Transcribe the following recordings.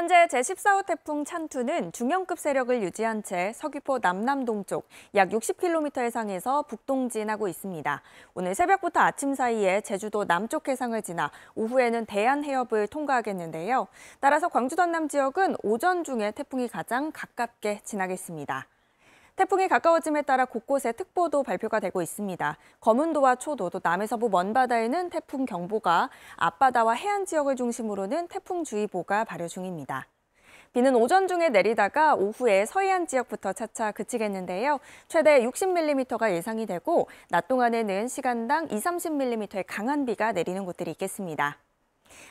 현재 제14호 태풍 찬투는 중형급 세력을 유지한 채 서귀포 남남 동쪽 약 60km 해상에서 북동진하고 있습니다. 오늘 새벽부터 아침 사이에 제주도 남쪽 해상을 지나 오후에는 대한 해협을 통과하겠는데요. 따라서 광주 전남 지역은 오전 중에 태풍이 가장 가깝게 지나겠습니다. 태풍이 가까워짐에 따라 곳곳에 특보도 발표가 되고 있습니다. 검은도와 초도, 또 남해서부 먼바다에는 태풍 경보가, 앞바다와 해안 지역을 중심으로는 태풍 주의보가 발효 중입니다. 비는 오전 중에 내리다가 오후에 서해안 지역부터 차차 그치겠는데요. 최대 60mm가 예상이 되고 낮 동안에는 시간당 2, 30mm의 강한 비가 내리는 곳들이 있겠습니다.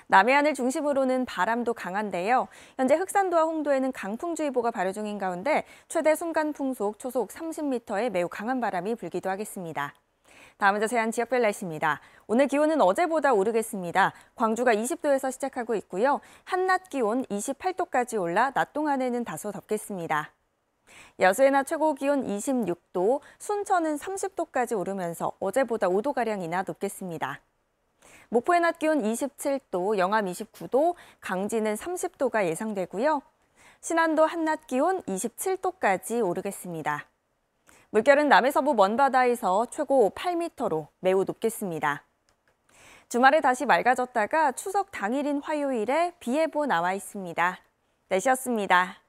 남해안을 중심으로는 바람도 강한데요. 현재 흑산도와 홍도에는 강풍주의보가 발효 중인 가운데 최대 순간 풍속 초속 30m의 매우 강한 바람이 불기도 하겠습니다. 다음은 자세한 지역별 날씨입니다. 오늘 기온은 어제보다 오르겠습니다. 광주가 20도에서 시작하고 있고요. 한낮 기온 28도까지 올라 낮 동안에는 다소 덥겠습니다. 여수의 낮 최고 기온 26도, 순천은 30도까지 오르면서 어제보다 5도가량이나 높겠습니다. 목포의 낮 기온 27도, 영암 29도, 강진은 30도가 예상되고요. 신안도 한낮 기온 27도까지 오르겠습니다. 물결은 남해서부 먼바다에서 최고 8m로 매우 높겠습니다. 주말에 다시 맑아졌다가 추석 당일인 화요일에 비 예보 나와 있습니다. 내셨습니다